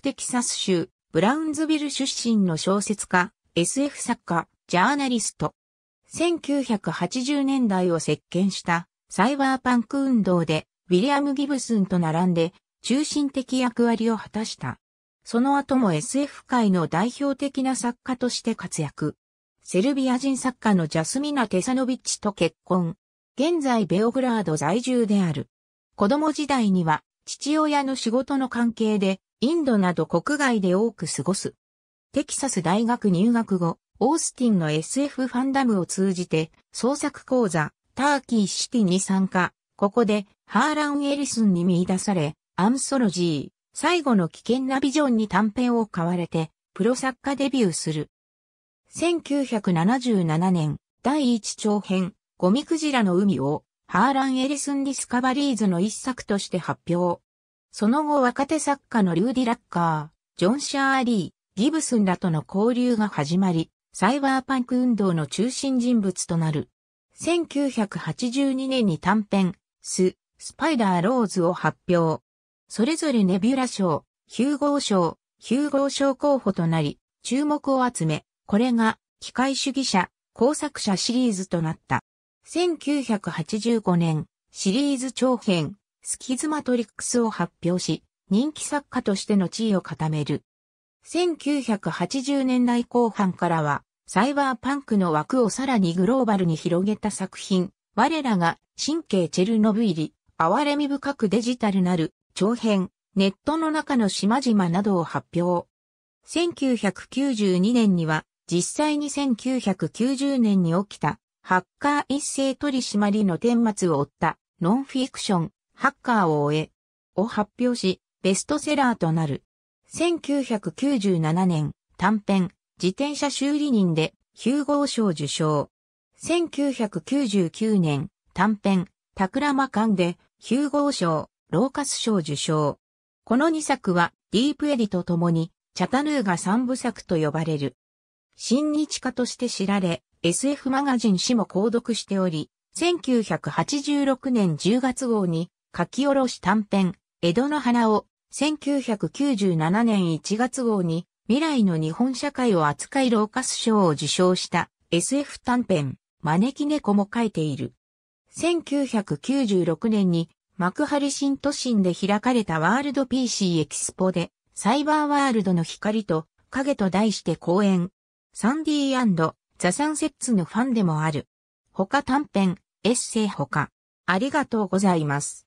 テキサス州、ブラウンズビル出身の小説家、SF 作家、ジャーナリスト。1980年代を席巻したサイバーパンク運動でウィリアム・ギブスンと並んで中心的役割を果たした。その後も SF 界の代表的な作家として活躍。セルビア人作家のジャスミナ・テサノビッチと結婚。現在ベオグラード在住である。子供時代には父親の仕事の関係でインドなど国外で多く過ごす。テキサス大学入学後、オースティンの SF ファンダムを通じて創作講座、ターキーシティに参加。ここでハーラン・エリスンに見出され、アンソロジー、最後の危険なビジョンに短編を買われて、プロ作家デビューする。1977年、第一長編、ゴミクジラの海を、ハーラン・エリスン・ディスカバリーズの一作として発表。その後若手作家のルーディ・ラッカー、ジョン・シャーリー、ギブスンらとの交流が始まり、サイバーパンク運動の中心人物となる。1982年に短編、ス、スパイダー・ローズを発表。それぞれネビュラ賞、ヒューゴー賞、ヒューゴー賞候補となり、注目を集め、これが、機械主義者、工作者シリーズとなった。1985年、シリーズ長編、スキズマトリックスを発表し、人気作家としての地位を固める。1980年代後半からは、サイバーパンクの枠をさらにグローバルに広げた作品、我らが神経チェルノブイリ、哀れみ深くデジタルなる、長編、ネットの中の島々などを発表。1992年には、実際に1990年に起きた、ハッカー一斉取締りの顛末を追った、ノンフィクション、ハッカーを終え、を発表し、ベストセラーとなる。1997年、短編、自転車修理人で、ヒューゴー賞受賞。1999年、短編、タクラマカンで、ヒューゴー賞、ローカス賞受賞。この2作は、ディープエディと共に、チャタヌーが三部作と呼ばれる。新日課として知られ、SF マガジン誌も購読しており、1986年10月号に、書き下ろし短編、江戸の花を、1997年1月号に、未来の日本社会を扱いローカス賞を受賞した SF 短編、招き猫も書いている。1996年に幕張新都心で開かれたワールド PC エキスポでサイバーワールドの光と影と題して講演。サンディーザ・サンセッツのファンでもある。他短編、エッセイ他。ありがとうございます。